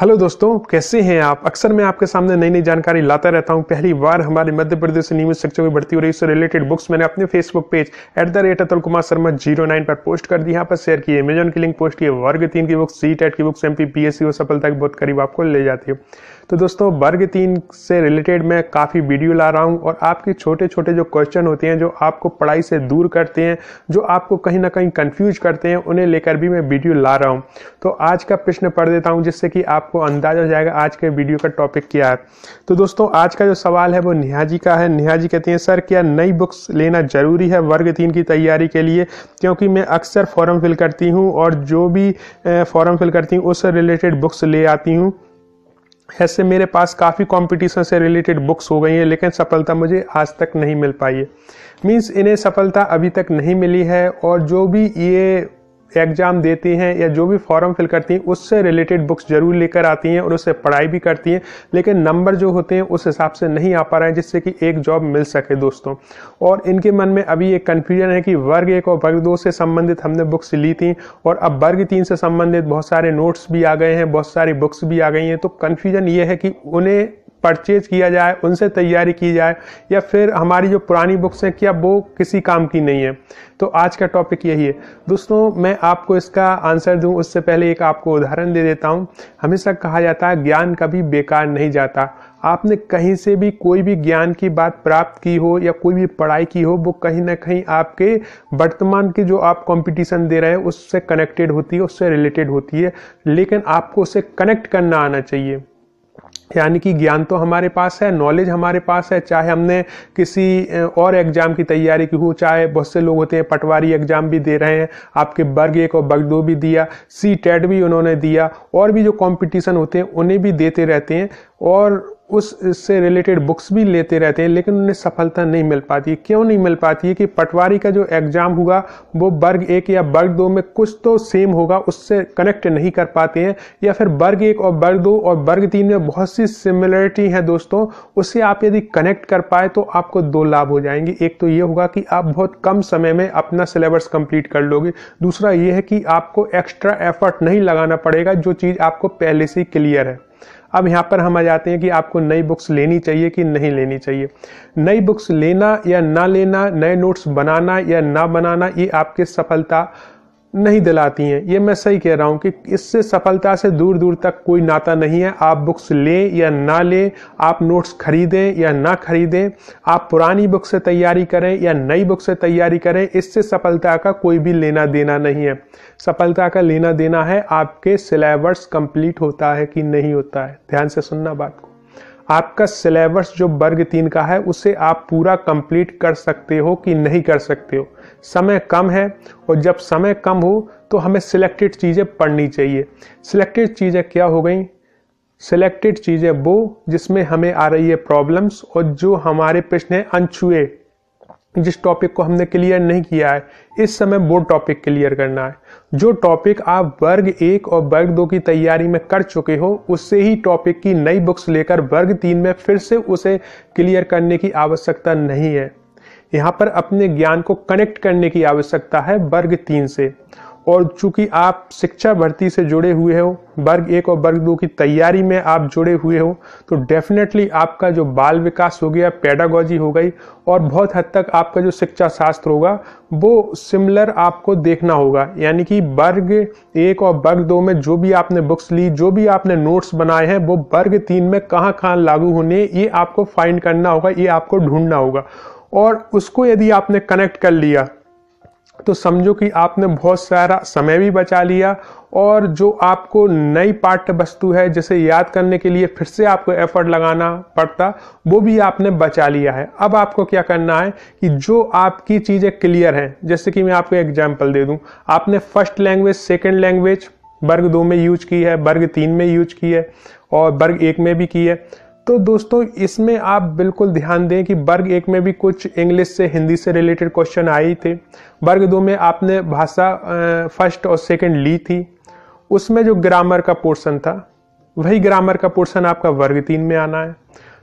hello दोस्तों कैसे हैं आप अक्सर मैं आपके सामने नई नई जानकारी लाता रहता हूं पहली बार हमारे मध्य प्रदेश से न्यूज शिक्षकों में बढ़ती हो रही उससे रिलेटेड बुक्स मैंने अपने Facebook page at the rate Atul Kumar Sharma zero nine पर पोस्ट कर दी यहाँ पर शेयर किए अमेजन की लिंक पोस्ट किए वर्ग तीन की बुक्स सी टेट की books M P P S C सफलता की बहुत करीब आपको ले जाती है तो दोस्तों वर्ग तीन से रिलेटेड मैं काफ़ी वीडियो ला रहा हूँ और आपके छोटे छोटे जो क्वेश्चन होते हैं जो आपको पढ़ाई से दूर करते हैं जो आपको कहीं ना कहीं कन्फ्यूज करते हैं उन्हें लेकर भी मैं वीडियो ला रहा हूँ तो आज का प्रश्न पढ़ देता हूँ जिससे कि आपको अंदाजा हो जाएगा आज के वीडियो का टॉपिक क्या है तो दोस्तों आज का जो सवाल है वो नेहा जी का है नेहा जी कहते हैं सर क्या नई बुक्स लेना ज़रूरी है वर्ग तीन की तैयारी के लिए क्योंकि मैं अक्सर फॉर्म फिल करती हूँ और जो भी फॉर्म फिल करती हूँ उससे रिलेटेड बुक्स ले आती हूँ ऐसे मेरे पास काफ़ी कॉम्पिटिशन से रिलेटेड बुक्स हो गई हैं लेकिन सफलता मुझे आज तक नहीं मिल पाई है मीन्स इन्हें सफलता अभी तक नहीं मिली है और जो भी ये एग्जाम देती हैं या जो भी फॉर्म फिल करती हैं उससे रिलेटेड बुक्स जरूर लेकर आती हैं और उससे पढ़ाई भी करती हैं लेकिन नंबर जो होते हैं उस हिसाब से नहीं आ पा रहे हैं जिससे कि एक जॉब मिल सके दोस्तों और इनके मन में अभी एक कन्फ्यूजन है कि वर्ग एक और वर्ग दो से संबंधित हमने बुक्स ली थी और अब वर्ग तीन से संबंधित बहुत सारे नोट्स भी आ गए हैं बहुत सारी बुक्स भी आ गई हैं तो कन्फ्यूजन ये है कि उन्हें परचेज किया जाए उनसे तैयारी की जाए या फिर हमारी जो पुरानी बुक्स हैं क्या वो किसी काम की नहीं है तो आज का टॉपिक यही है दोस्तों मैं आपको इसका आंसर दूं उससे पहले एक आपको उदाहरण दे देता हूं हमेशा कहा जाता है ज्ञान कभी बेकार नहीं जाता आपने कहीं से भी कोई भी ज्ञान की बात प्राप्त की हो या कोई भी पढ़ाई की हो वो कहीं ना कहीं आपके वर्तमान के जो आप कंपटीशन दे रहे हैं उससे कनेक्टेड होती है उससे रिलेटेड होती है लेकिन आपको उसे कनेक्ट करना आना चाहिए यानी कि ज्ञान तो हमारे पास है नॉलेज हमारे पास है चाहे हमने किसी और एग्जाम की तैयारी की हो चाहे बहुत से लोग होते हैं पटवारी एग्जाम भी दे रहे हैं आपके वर्ग एक और वर्ग दो भी दिया सी टेट भी उन्होंने दिया और भी जो कंपटीशन होते हैं उन्हें भी देते रहते हैं और उस से रिलेटेड बुक्स भी लेते रहते हैं लेकिन उन्हें सफलता नहीं मिल पाती क्यों नहीं मिल पाती है कि पटवारी का जो एग्ज़ाम होगा वो वर्ग एक या वर्ग दो में कुछ तो सेम होगा उससे कनेक्ट नहीं कर पाते हैं या फिर वर्ग एक और वर्ग दो और वर्ग तीन में बहुत सी सिमिलरिटी है दोस्तों उससे आप यदि कनेक्ट कर पाए तो आपको दो लाभ हो जाएंगे एक तो ये होगा कि आप बहुत कम समय में अपना सिलेबस कंप्लीट कर लोगे दूसरा ये है कि आपको एक्स्ट्रा एफर्ट नहीं लगाना पड़ेगा जो चीज़ आपको पहले से क्लियर है अब यहाँ पर हम आ जाते हैं कि आपको नई बुक्स लेनी चाहिए कि नहीं लेनी चाहिए नई बुक्स लेना या ना लेना नए नोट्स बनाना या ना बनाना ये आपके सफलता नहीं दिलाती हैं ये मैं सही कह रहा हूँ कि इससे सफलता से दूर दूर तक कोई नाता नहीं है आप बुक्स लें या ना लें आप नोट्स खरीदें या ना खरीदें आप पुरानी बुक से तैयारी करें या नई बुक से तैयारी करें इससे सफलता का कोई भी लेना देना नहीं है सफलता का लेना देना है आपके सिलेबस कंप्लीट होता है कि नहीं होता है ध्यान से सुनना बात को आपका सिलेबस जो वर्ग तीन का है उसे आप पूरा कंप्लीट कर सकते हो कि नहीं कर सकते हो समय कम है और जब समय कम हो तो हमें सिलेक्टेड चीज़ें पढ़नी चाहिए सिलेक्टेड चीज़ें क्या हो गई सिलेक्टेड चीज़ें वो जिसमें हमें आ रही है प्रॉब्लम्स और जो हमारे प्रश्न हैं अनछुए जिस टॉपिक को हमने क्लियर नहीं किया है इस समय वो टॉपिक क्लियर करना है जो टॉपिक आप वर्ग एक और वर्ग दो की तैयारी में कर चुके हो उससे ही टॉपिक की नई बुक्स लेकर वर्ग तीन में फिर से उसे क्लियर करने की आवश्यकता नहीं है यहाँ पर अपने ज्ञान को कनेक्ट करने की आवश्यकता है वर्ग तीन से और चूंकि आप शिक्षा भर्ती से जुड़े हुए हो वर्ग एक और वर्ग दो की तैयारी में आप जुड़े हुए हो तो डेफिनेटली आपका जो बाल विकास हो गया पैडागोजी हो गई और बहुत हद तक आपका जो शिक्षा शास्त्र होगा वो सिमिलर आपको देखना होगा यानी कि वर्ग एक और वर्ग दो में जो भी आपने बुक्स ली जो भी आपने नोट्स बनाए हैं वो वर्ग तीन में कहाँ कहाँ लागू होने ये आपको फाइंड करना होगा ये आपको ढूंढना होगा और उसको यदि आपने कनेक्ट कर लिया तो समझो कि आपने बहुत सारा समय भी बचा लिया और जो आपको नई पाठ्य वस्तु है जिसे याद करने के लिए फिर से आपको एफर्ट लगाना पड़ता वो भी आपने बचा लिया है अब आपको क्या करना है कि जो आपकी चीज़ें क्लियर हैं जैसे कि मैं आपको एग्जाम्पल दे दूँ आपने फर्स्ट लैंग्वेज सेकेंड लैंग्वेज वर्ग दो में यूज की है वर्ग तीन में यूज की है और वर्ग एक में भी की है तो दोस्तों इसमें आप बिल्कुल ध्यान दें कि वर्ग एक में भी कुछ इंग्लिश से हिंदी से रिलेटेड क्वेश्चन आए थे वर्ग दो में आपने भाषा फर्स्ट और सेकंड ली थी उसमें जो ग्रामर का पोर्शन था वही ग्रामर का पोर्शन आपका वर्ग तीन में आना है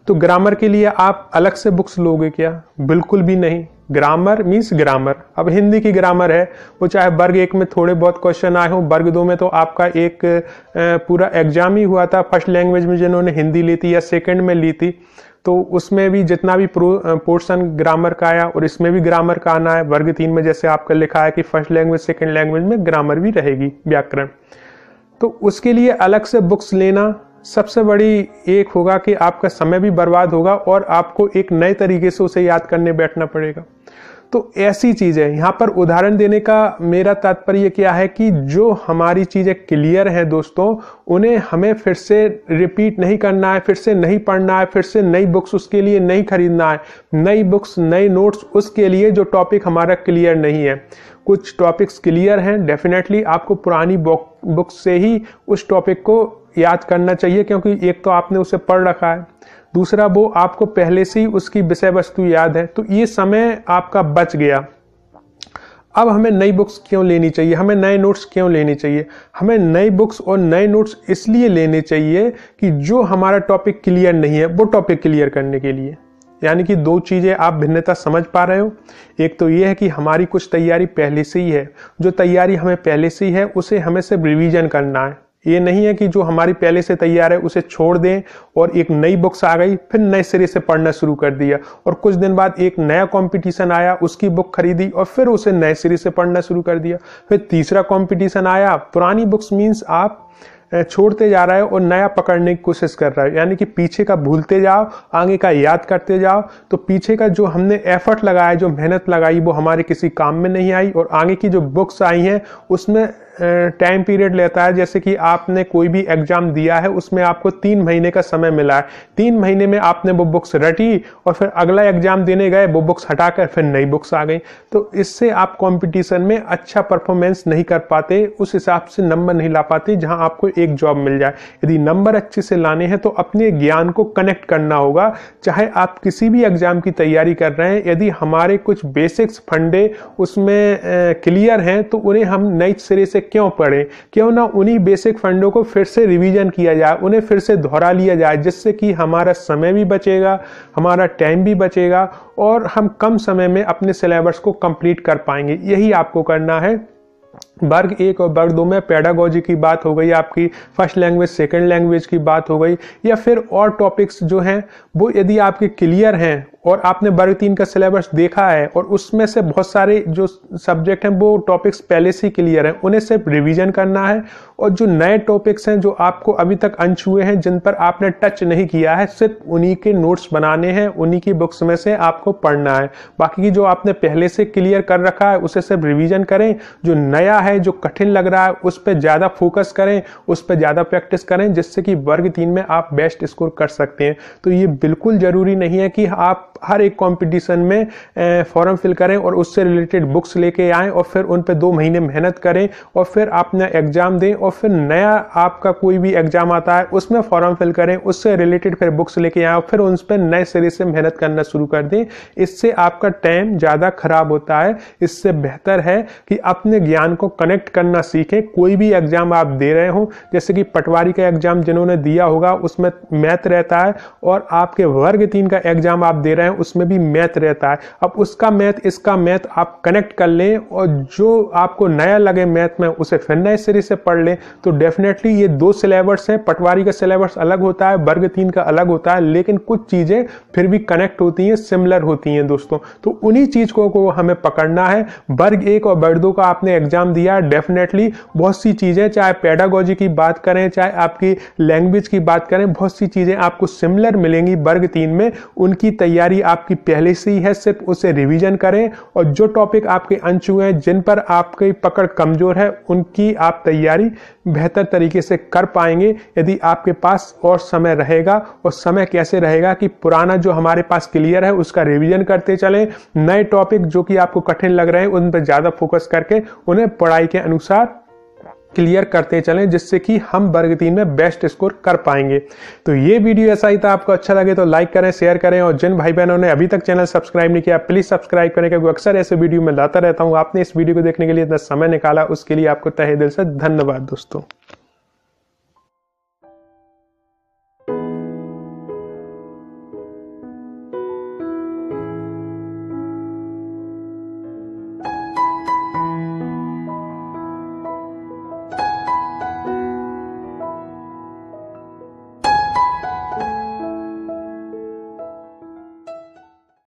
तो ग्रामर के लिए आप अलग से बुक्स लोगे क्या बिल्कुल भी नहीं ग्रामर मीन्स ग्रामर अब हिंदी की ग्रामर है वो चाहे वर्ग एक में थोड़े बहुत क्वेश्चन आए हों वर्ग दो में तो आपका एक पूरा एग्जाम ही हुआ था फर्स्ट लैंग्वेज में जिन्होंने हिंदी ली थी या सेकंड में ली थी तो उसमें भी जितना भी पोर्शन ग्रामर का आया और इसमें भी ग्रामर का आना है वर्ग तीन में जैसे आपका लिखा है कि फर्स्ट लैंग्वेज सेकेंड लैंग्वेज में ग्रामर भी रहेगी व्याकरण तो उसके लिए अलग से बुक्स लेना सबसे बड़ी एक होगा कि आपका समय भी बर्बाद होगा और आपको एक नए तरीके से उसे याद करने बैठना पड़ेगा तो ऐसी चीज़ें यहां पर उदाहरण देने का मेरा तात्पर्य क्या है कि जो हमारी चीज़ें क्लियर हैं दोस्तों उन्हें हमें फिर से रिपीट नहीं करना है फिर से नहीं पढ़ना है फिर से नई बुक्स उसके लिए नहीं खरीदना है नई बुक्स नए नोट्स उसके लिए जो टॉपिक हमारा क्लियर नहीं है कुछ टॉपिक्स क्लियर हैं डेफिनेटली आपको पुरानी बुक से ही उस टॉपिक को याद करना चाहिए क्योंकि एक तो आपने उसे पढ़ रखा है दूसरा वो आपको पहले से ही उसकी विषय वस्तु याद है तो ये समय आपका बच गया अब हमें नई बुक्स क्यों लेनी चाहिए हमें नए नोट्स क्यों लेने चाहिए हमें नई बुक्स और नए नोट्स इसलिए लेने चाहिए कि जो हमारा टॉपिक क्लियर नहीं है वो टॉपिक क्लियर करने के लिए यानी कि दो चीज़ें आप भिन्नता समझ पा रहे हो एक तो ये है कि हमारी कुछ तैयारी पहले से ही है जो तैयारी हमें पहले से ही है उसे हमें सिर्फ रिविजन करना है ये नहीं है कि जो हमारी पहले से तैयार है उसे छोड़ दें और एक नई बुक्स आ गई फिर नए सिरे से पढ़ना शुरू कर दिया और कुछ दिन बाद एक नया कंपटीशन आया उसकी बुक खरीदी और फिर उसे नए सिरे से पढ़ना शुरू कर दिया फिर तीसरा कंपटीशन आया पुरानी बुक्स मीन्स आप छोड़ते जा रहा है और नया पकड़ने की कोशिश कर रहा है यानी कि पीछे का भूलते जाओ आगे का याद करते जाओ तो पीछे का जो हमने एफर्ट लगाया जो मेहनत लगाई वो हमारे किसी काम में नहीं आई और आगे की जो बुक्स आई हैं उसमें टाइम पीरियड लेता है जैसे कि आपने कोई भी एग्जाम दिया है उसमें आपको तीन महीने का समय मिला है तीन महीने में आपने वो बुक्स रटी और फिर अगला एग्जाम देने गए वो बुक्स हटाकर फिर नई बुक्स आ गई तो इससे आप कंपटीशन में अच्छा परफॉर्मेंस नहीं कर पाते उस हिसाब से नंबर नहीं ला पाते जहाँ आपको एक जॉब मिल जाए यदि नंबर अच्छे से लाने हैं तो अपने ज्ञान को कनेक्ट करना होगा चाहे आप किसी भी एग्जाम की तैयारी कर रहे हैं यदि हमारे कुछ बेसिक्स फंडे उसमें क्लियर हैं तो उन्हें हम नए सिरे से क्यों पड़े क्यों ना उन्हीं बेसिक फंडों को फिर से रिवीजन किया जाए उन्हें फिर से दोहरा लिया जाए जिससे कि हमारा समय भी बचेगा हमारा टाइम भी बचेगा और हम कम समय में अपने सिलेबस को कंप्लीट कर पाएंगे यही आपको करना है वर्ग एक और वर्ग दो में पैडागोजी की बात हो गई आपकी फर्स्ट लैंग्वेज सेकंड लैंग्वेज की बात हो गई या फिर और टॉपिक्स जो हैं वो यदि आपके क्लियर हैं और आपने वर्ग तीन का सिलेबस देखा है और उसमें से बहुत सारे जो सब्जेक्ट हैं वो टॉपिक्स पहले से क्लियर हैं उन्हें सिर्फ रिवीजन करना है और जो नए टॉपिक्स हैं जो आपको अभी तक अंश हुए हैं जिन पर आपने टच नहीं किया है सिर्फ उन्हीं के नोट्स बनाने हैं उन्हीं की बुक्स में से आपको पढ़ना है बाकी की जो आपने पहले से क्लियर कर रखा है उसे सिर्फ रिविज़न करें जो नया है जो कठिन लग रहा है उस पर ज़्यादा फोकस करें उस पर ज़्यादा प्रैक्टिस करें जिससे कि वर्ग तीन में आप बेस्ट स्कोर कर सकते हैं तो ये बिल्कुल ज़रूरी नहीं है कि आप हर एक कंपटीशन में फॉर्म फिल करें और उससे रिलेटेड बुक्स लेके आए और फिर उन पर दो महीने मेहनत करें और फिर अपना एग्ज़ाम दें और फिर नया आपका कोई भी एग्ज़ाम आता है उसमें फॉर्म फिल करें उससे रिलेटेड फिर बुक्स लेके आए और फिर उस पर नए सिरे से मेहनत करना शुरू कर दें इससे आपका टाइम ज़्यादा ख़राब होता है इससे बेहतर है कि अपने ज्ञान को कनेक्ट करना सीखें कोई भी एग्ज़ाम आप दे रहे हो जैसे कि पटवारी का एग्ज़ाम जिन्होंने दिया होगा उसमें मैथ रहता है और आपके वर्ग तीन का एग्ज़ाम आप दे रहे हैं उसमें भी मैथ रहता है अब उसका मैथ इसका मैथ आप कनेक्ट कर लें और जो आपको नया लगे मैथ में उसे फिर नए सिरे से पढ़ लें तो डेफिनेटली ये दो सिलेबस हैं पटवारी का सिलेबस अलग होता है वर्ग तीन का अलग होता है लेकिन कुछ चीज़ें फिर भी कनेक्ट होती हैं सिमिलर होती हैं दोस्तों तो उन्हीं चीज़ को, को हमें पकड़ना है वर्ग एक और वर्ग दो का आपने एग्जाम दिया है डेफिनेटली बहुत सी चीज़ें चाहे पैडागोजी की बात करें चाहे आपकी लैंग्वेज की बात करें बहुत सी चीज़ें आपको सिमिलर मिलेंगी वर्ग तीन में उनकी तैयारी तैयारी आपकी पहले से ही है सिर्फ उसे रिवीजन करें और जो टॉपिक आपके अंश हुए हैं जिन पर आपकी पकड़ कमजोर है उनकी आप तैयारी बेहतर तरीके से कर पाएंगे यदि आपके पास और समय रहेगा और समय कैसे रहेगा कि पुराना जो हमारे पास क्लियर है उसका रिवीजन करते चलें नए टॉपिक जो कि आपको कठिन लग रहे हैं उन पर ज़्यादा फोकस करके उन्हें पढ़ाई के अनुसार क्लियर करते चलें जिससे कि हम वर्ग तीन में बेस्ट स्कोर कर पाएंगे तो ये वीडियो ऐसा ही था आपको अच्छा लगे तो लाइक करें शेयर करें और जिन भाई बहनों ने अभी तक चैनल सब्सक्राइब नहीं किया प्लीज़ सब्सक्राइब करें क्योंकि अक्सर ऐसे वीडियो में लाता रहता हूँ आपने इस वीडियो को देखने के लिए इतना समय निकाला उसके लिए आपको तहे दिल से धन्यवाद दोस्तों